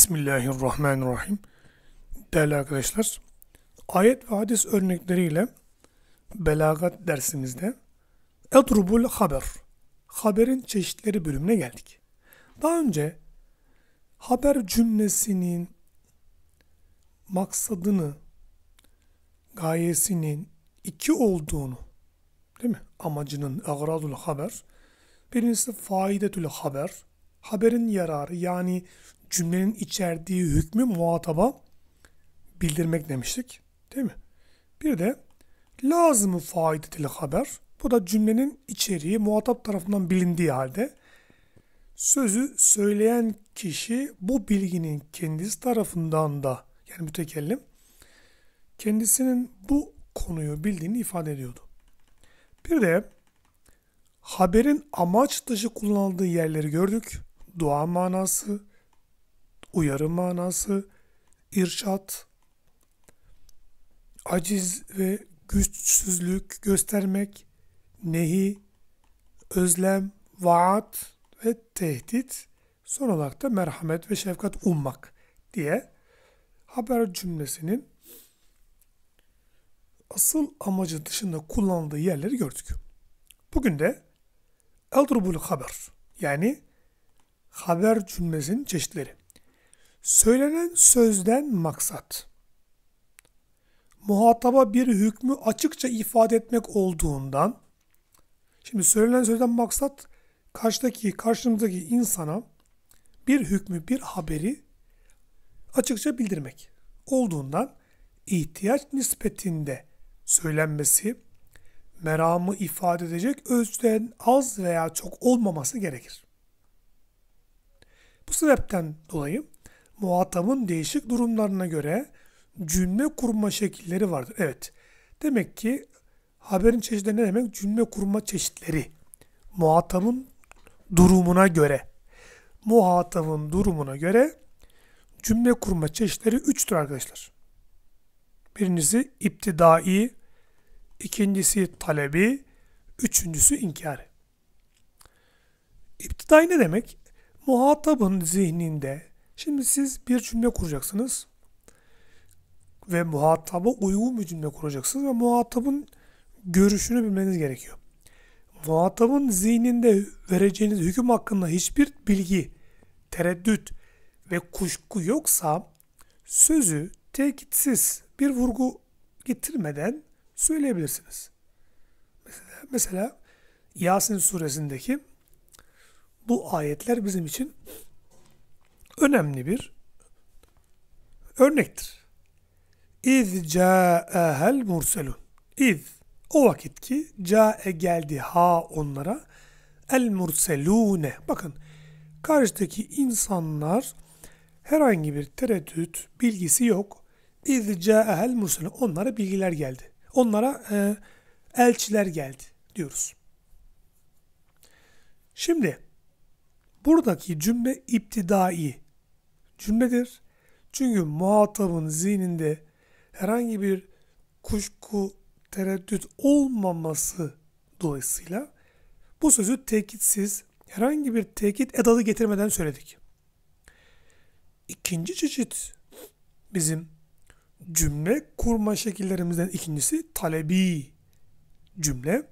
Bismillahirrahmanirrahim. Değerli arkadaşlar, ayet ve hadis örnekleriyle belagat dersimizde Edrubul Haber, haberin çeşitleri bölümüne geldik. Daha önce haber cümlesinin maksadını, gayesinin iki olduğunu, değil mi? Amacının agradul haber, birincisi faidetül haber, haberin yararı yani cümlenin içerdiği hükmü muhataba bildirmek demiştik. Değil mi? Bir de lazımı faidetil haber. Bu da cümlenin içeriği muhatap tarafından bilindiği halde sözü söyleyen kişi bu bilginin kendisi tarafından da yani mütekellim kendisinin bu konuyu bildiğini ifade ediyordu. Bir de haberin amaç dışı kullanıldığı yerleri gördük dua manası, uyarı manası, irşat, aciz ve güçsüzlük göstermek, nehi, özlem, vaat ve tehdit, son olarak da merhamet ve şefkat ummak diye haber cümlesinin asıl amacı dışında kullanıldığı yerleri gördük. Bugün de Eldrubul Haber yani Haber cümlesinin çeşitleri. Söylenen sözden maksat. Muhataba bir hükmü açıkça ifade etmek olduğundan şimdi söylenen sözden maksat karşıdaki karşımızdaki insana bir hükmü, bir haberi açıkça bildirmek olduğundan ihtiyaç nispetinde söylenmesi meramı ifade edecek ölçüden az veya çok olmaması gerekir. Bu sebepten dolayı muhatabın değişik durumlarına göre cümle kurma şekilleri vardır. Evet. Demek ki haberin çeşitleri ne demek? Cümle kurma çeşitleri. Muhatabın durumuna göre. Muhatabın durumuna göre cümle kurma çeşitleri üçtür arkadaşlar. Birincisi iptidai, ikincisi talebi, üçüncüsü inkari. İptidai ne demek? muhatabın zihninde. Şimdi siz bir cümle kuracaksınız ve muhataba uygun bir cümle kuracaksınız ve muhatabın görüşünü bilmeniz gerekiyor. Muhatabın zihninde vereceğiniz hüküm hakkında hiçbir bilgi, tereddüt ve kuşku yoksa sözü tekitsiz bir vurgu getirmeden söyleyebilirsiniz. Mesela, mesela Yasin suresindeki bu ayetler bizim için önemli bir örnektir. İz ca'ehel murselun. İz o vakit ki ca'e geldi ha onlara el murselune. Bakın karşıdaki insanlar herhangi bir tereddüt bilgisi yok. İz ca'ehel murselun. Onlara bilgiler geldi. Onlara e, elçiler geldi diyoruz. Şimdi Buradaki cümle iptidai cümledir. Çünkü muhatabın zihninde herhangi bir kuşku, tereddüt olmaması dolayısıyla bu sözü tekitsiz, herhangi bir tekit edalı getirmeden söyledik. İkinci çeşit bizim cümle kurma şekillerimizden ikincisi talebi cümle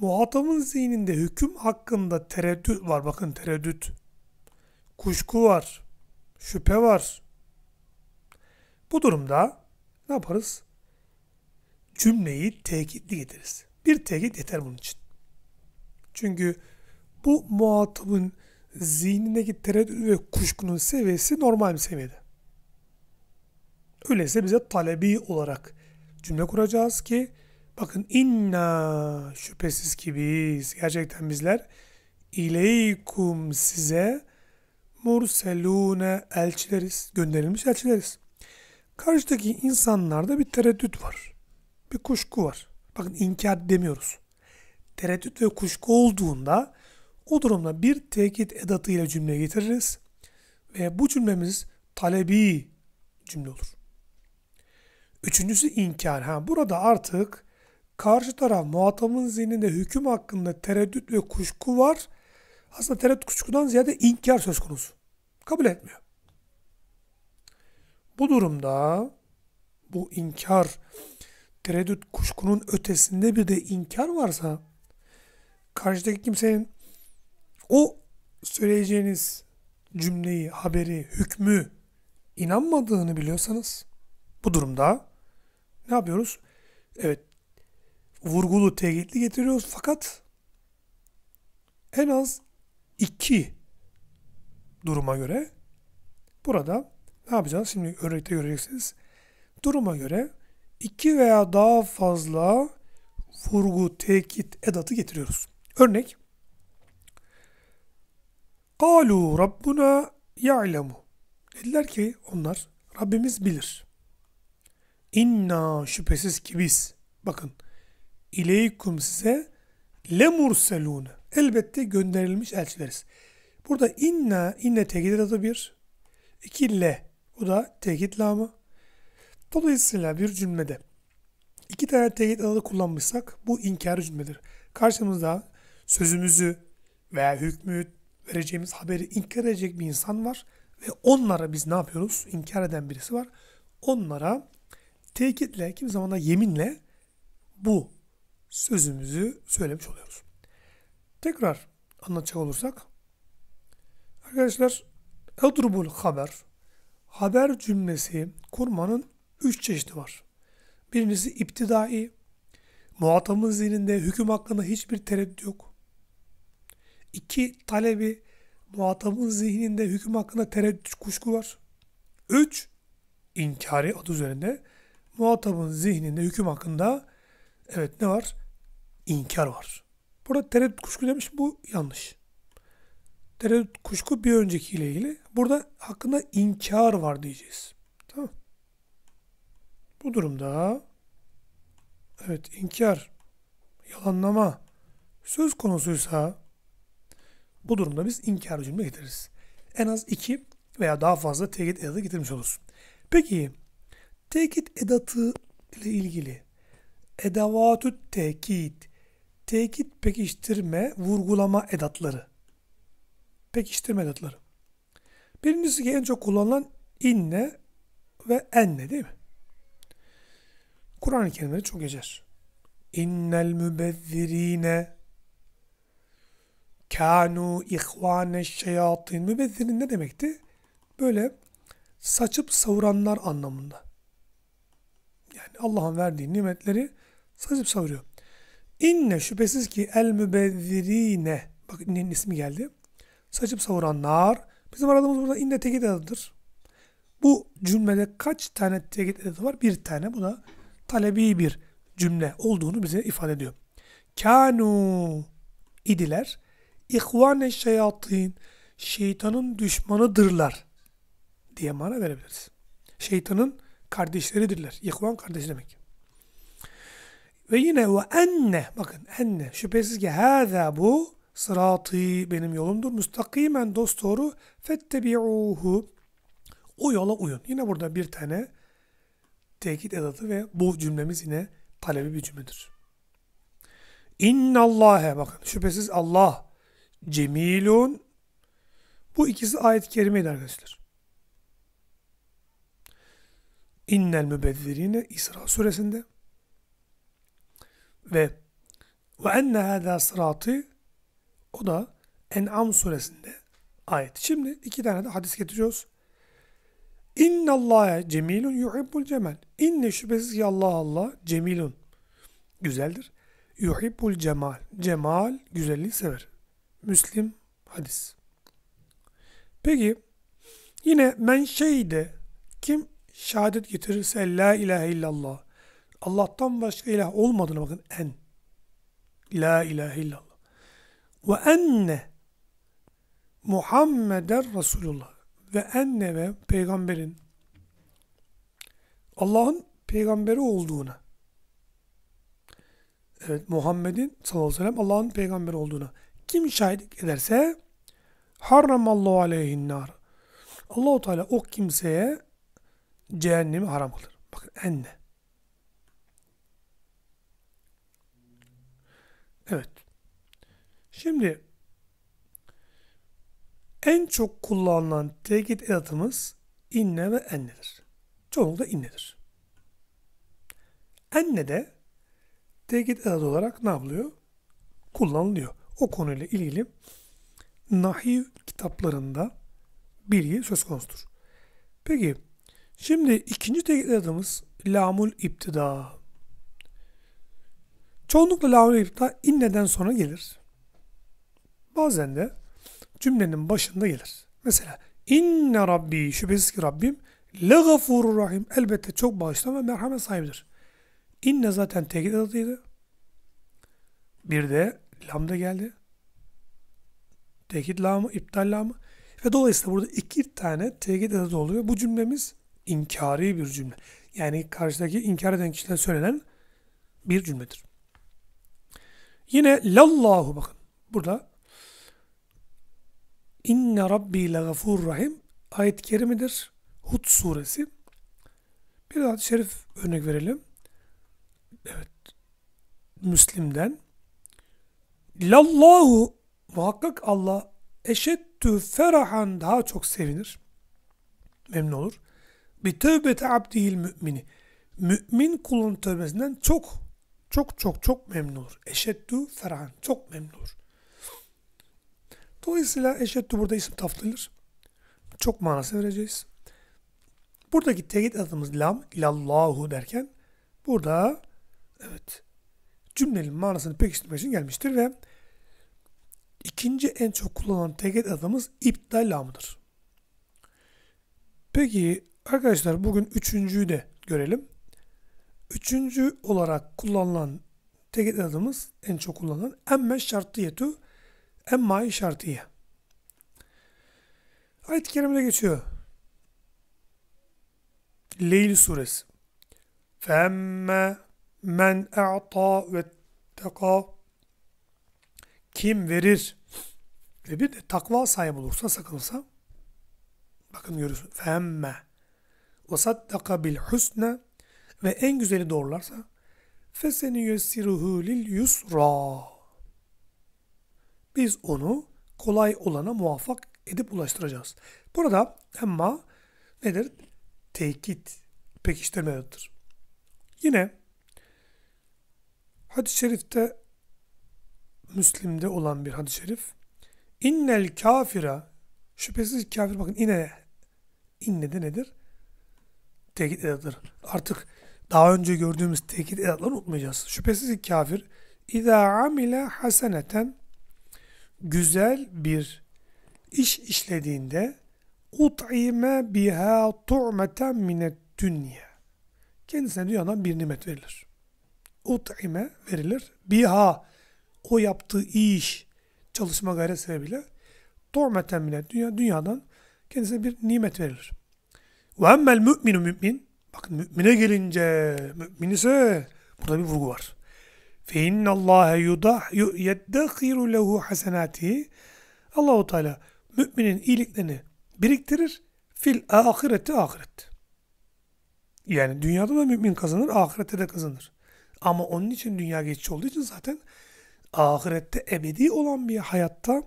muhatabın zihninde hüküm hakkında tereddüt var. Bakın tereddüt. Kuşku var. Şüphe var. Bu durumda ne yaparız? Cümleyi tekitli getiririz. Bir tekit yeter bunun için. Çünkü bu muhatabın zihnindeki tereddüt ve kuşkunun seviyesi normal bir seviyede. Öyleyse bize talebi olarak cümle kuracağız ki Bakın inna şüphesiz ki biz gerçekten bizler ileykum size murselune elçileriz. Gönderilmiş elçileriz. Karşıdaki insanlarda bir tereddüt var. Bir kuşku var. Bakın inkar demiyoruz. Tereddüt ve kuşku olduğunda o durumda bir tekit edatıyla cümle getiririz. Ve bu cümlemiz talebi cümle olur. Üçüncüsü inkar. Ha, burada artık karşı taraf muhatabın zihninde hüküm hakkında tereddüt ve kuşku var. Aslında tereddüt kuşkudan ziyade inkar söz konusu. Kabul etmiyor. Bu durumda bu inkar, tereddüt kuşkunun ötesinde bir de inkar varsa karşıdaki kimsenin o söyleyeceğiniz cümleyi, haberi, hükmü inanmadığını biliyorsanız bu durumda ne yapıyoruz? Evet vurgulu teğetli getiriyoruz. Fakat en az iki duruma göre burada ne yapacağız? Şimdi örnekte göreceksiniz. Duruma göre iki veya daha fazla vurgu, tekit, edatı getiriyoruz. Örnek. Kalu Rabbuna ya'lemu. Dediler ki onlar Rabbimiz bilir. inna şüphesiz ki biz. Bakın ileykum size lemurselune. Elbette gönderilmiş elçileriz. Burada inna, inne tekit adı bir. İki le. Bu da tekit lamı. Dolayısıyla bir cümlede iki tane tekit adı kullanmışsak bu inkar cümledir. Karşımızda sözümüzü veya hükmü vereceğimiz haberi inkar edecek bir insan var. Ve onlara biz ne yapıyoruz? İnkar eden birisi var. Onlara tekitle, kim zaman yeminle bu sözümüzü söylemiş oluyoruz. Tekrar anlatacak olursak arkadaşlar edrubul haber haber cümlesi kurmanın üç çeşidi var. Birincisi iptidai muhatabın zihninde hüküm hakkında hiçbir tereddüt yok. İki talebi muhatabın zihninde hüküm hakkında tereddüt kuşku var. Üç inkari adı üzerinde muhatabın zihninde hüküm hakkında Evet ne var? İnkar var. Burada tereddüt kuşku demiş bu yanlış. Tereddüt kuşku bir öncekiyle ilgili. Burada hakkında inkar var diyeceğiz. Tamam. Bu durumda evet inkar, yalanlama söz konusuysa bu durumda biz inkar cümle getiririz. En az iki veya daha fazla tekit edatı getirmiş oluruz. Peki tekit edatı ile ilgili edavatü tekit. Tekit pekiştirme, vurgulama edatları. Pekiştirme edatları. Birincisi ki en çok kullanılan inne ve enne değil mi? Kur'an-ı Kerim'de çok geçer. İnnel mübezzirine kânu ihvâne şeyatin. Mübezzirin ne demekti? Böyle saçıp savuranlar anlamında. Yani Allah'ın verdiği nimetleri Sarıp savuruyor. İnne şüphesiz ki el mübezzirine. Bak innenin ismi geldi. Saçıp savuranlar. Bizim aradığımız burada inne tekit adıdır. Bu cümlede kaç tane tekit adı var? Bir tane. Bu da talebi bir cümle olduğunu bize ifade ediyor. Kanu idiler. İhvane şeyatin. Şeytanın düşmanıdırlar. Diye mana verebiliriz. Şeytanın kardeşleridirler. İhvan kardeş demek. Ve yine ve enne bakın enne şüphesiz ki hâzâ bu sıratı benim yolumdur. Müstakimen dost doğru fettebi'uhu o yola uyun. Yine burada bir tane tekit edatı ve bu cümlemiz yine talebi bir cümledir. İnnallâhe bakın şüphesiz Allah cemilun bu ikisi ayet-i kerimeydi arkadaşlar. İnnel mübezzirine İsra suresinde ve ve enne hâdâ sıratı o da En'am suresinde ayet. Şimdi iki tane de hadis getiriyoruz. İnne Allaha cemilun yuhibbul cemal. İnne şüphesiz ki Allah Allah cemilun güzeldir. Yuhibbul cemal. Cemal güzelliği sever. Müslim hadis. Peki yine men şeyde kim şehadet getirirse la ilahe illallah Allah'tan başka ilah olmadığına bakın. En. La ilahe illallah. Ve enne Muhammeder Resulullah. Ve enne ve peygamberin Allah'ın peygamberi olduğuna. Evet Muhammed'in sallallahu aleyhi ve sellem Allah'ın peygamberi olduğuna. Kim şahitlik ederse harramallahu aleyhin nar. Allahu Teala o kimseye cehennemi haram kılır. Bakın enne. Evet. Şimdi en çok kullanılan tekit edatımız inne ve ennedir. Çoğunlukla innedir. Enne de tekit edat olarak ne yapılıyor? Kullanılıyor. O konuyla ilgili nahiv kitaplarında bilgi söz konusudur. Peki şimdi ikinci tekit edatımız lamul iptida Çoğunlukla lavul iptal inneden sonra gelir. Bazen de cümlenin başında gelir. Mesela inne rabbi şüphesiz ki Rabbim le rahim elbette çok bağışlayan ve merhamet sahibidir. İnne zaten tekit adıydı. Bir de lamda geldi. Tekit lamı, iptal lamı. Ve dolayısıyla burada iki tane tekit adı oluyor. Bu cümlemiz inkari bir cümle. Yani karşıdaki inkar eden kişiden söylenen bir cümledir. Yine lallahu bakın. Burada inne rabbi legafur rahim ayet-i kerimedir. Hud suresi. Bir hadis şerif örnek verelim. Evet. Müslim'den. Lallahu muhakkak Allah eşettü ferahan daha çok sevinir. Memnun olur. Bir tövbete abdihil mümini. Mümin kulun tövbesinden çok çok çok çok memnun olur. Eşeddu ferahan. Çok memnun olur. Dolayısıyla eşeddu burada isim taftilir. Çok manası vereceğiz. Buradaki tekit adımız lam, lallahu derken burada evet cümlenin manasını pekiştirmek için gelmiştir ve ikinci en çok kullanılan tekit adımız iptal lamıdır. Peki arkadaşlar bugün üçüncüyü de görelim. Üçüncü olarak kullanılan tek adımız en çok kullanılan emme şartiyetu emmai şartiye. Ayet-i Kerime'de geçiyor. Leyl suresi. Femme men e'ta ve teka kim verir ve bir de takva sahibi olursa sakınırsa bakın görüyorsun femme ve saddaka bil husne ve en güzeli doğrularsa feseni yesiruhu lil yusra. Biz onu kolay olana muvaffak edip ulaştıracağız. Burada emma nedir? Tekit, pekiştirme adıdır. Yine hadis-i şerifte Müslim'de olan bir hadis-i şerif. İnnel kafira şüphesiz kafir bakın ine inne de nedir? Tekit edadır. Artık daha önce gördüğümüz tekit edatları unutmayacağız. Şüphesiz ki kafir İza amile haseneten güzel bir iş işlediğinde ut'ime biha tu'meten minet dünya. Kendisine dünyadan bir nimet verilir. Ut'ime verilir. Biha o yaptığı iş, çalışma gayret sebebiyle tu'meten minet dünya, dünyadan kendisine bir nimet verilir. Ve emmel mü'minu mü'min Bakın mümine gelince, mümin ise burada bir vurgu var. Fe inna Allah yeddakiru lehu hasenati. Allahu Teala müminin iyiliklerini biriktirir fil ahireti ahiret. Yani dünyada da mümin kazanır, ahirette de kazanır. Ama onun için dünya geçici olduğu için zaten ahirette ebedi olan bir hayatta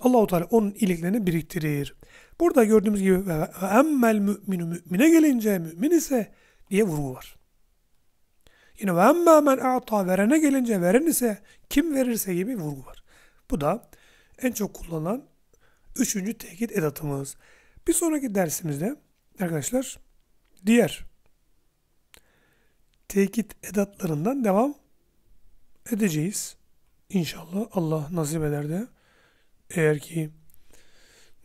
Allahu Teala onun iyiliklerini biriktirir. Burada gördüğümüz gibi emmel müminü mümine gelince mümin ise diye vurgu var. Yine ve emmâ men a'ta verene gelince veren ise kim verirse gibi vurgu var. Bu da en çok kullanılan üçüncü tekit edatımız. Bir sonraki dersimizde arkadaşlar diğer tekit edatlarından devam edeceğiz. İnşallah Allah nasip eder de eğer ki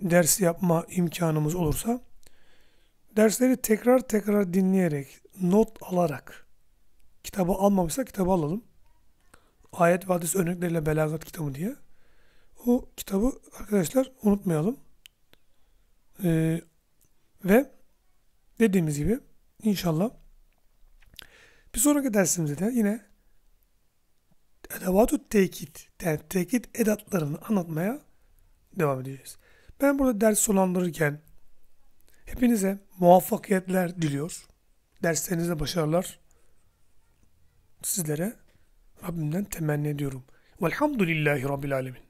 dersi yapma imkanımız olursa dersleri tekrar tekrar dinleyerek, not alarak kitabı almamışsa kitabı alalım. Ayet ve hadis örnekleriyle belagat kitabı diye. O kitabı arkadaşlar unutmayalım. Ee, ve dediğimiz gibi inşallah bir sonraki dersimizde de yine edevatü tekit, yani tekit edatlarını anlatmaya devam edeceğiz. Ben burada ders sonlandırırken hepinize muvaffakiyetler diliyor. Derslerinizde başarılar sizlere Rabbimden temenni ediyorum. Velhamdülillahi Rabbil Alemin.